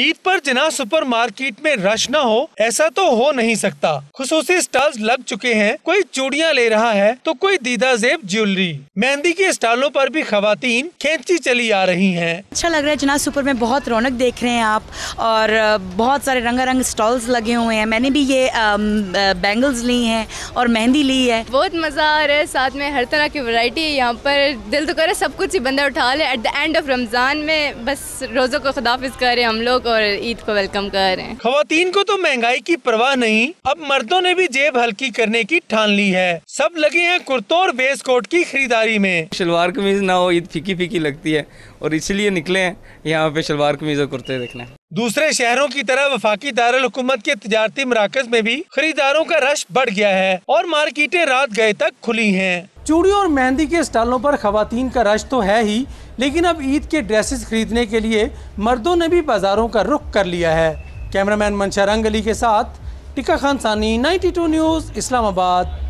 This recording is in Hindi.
ईद पर सुपर सुपरमार्केट में रश न हो ऐसा तो हो नहीं सकता खसूसी स्टॉल्स लग चुके हैं कोई चूड़ियाँ ले रहा है तो कोई दीदा जेब ज्वेलरी मेहंदी के स्टॉलों पर भी खातन खेची चली आ रही हैं। अच्छा लग रहा है जिना सुपर में बहुत रौनक देख रहे हैं आप और बहुत सारे रंग स्टॉल्स लगे हुए हैं मैंने भी ये बैंगल्स ली है और मेहंदी ली है बहुत मजा आ रहा है साथ में हर तरह की वरायटी है यहाँ पर दिल तो करे सब कुछ ही बंदा उठा ले at the end of Ramzan में बस रोजों को खुदाफिज करे हम लोग और ईद को वेलकम कर रहे हैं खातन को तो महंगाई की परवाह नहीं अब मर्दों ने भी जेब हल्की करने की ठान ली है सब लगे हैं कुर्तों और वेस्ट कोट की खरीदारी में शलवार कमीज ना हो ईद फीकी फीकी लगती है और इसलिए निकले हैं यहाँ पे शलवार कमीज और कुर्ते देखने दूसरे शहरों की तरह वफाकी दारकूमत के तजारती मराकज में भी खरीदारों का रश बढ़ गया है और मार्केटें रात गए तक खुली हैं चूड़ी और मेहंदी के स्टालों पर खातन का रश तो है ही लेकिन अब ईद के ड्रेसेस खरीदने के लिए मर्दों ने भी बाज़ारों का रुख कर लिया है कैमरामैन मंशा रंग अली के साथ टिका खान सानी 92 न्यूज़ इस्लामाबाद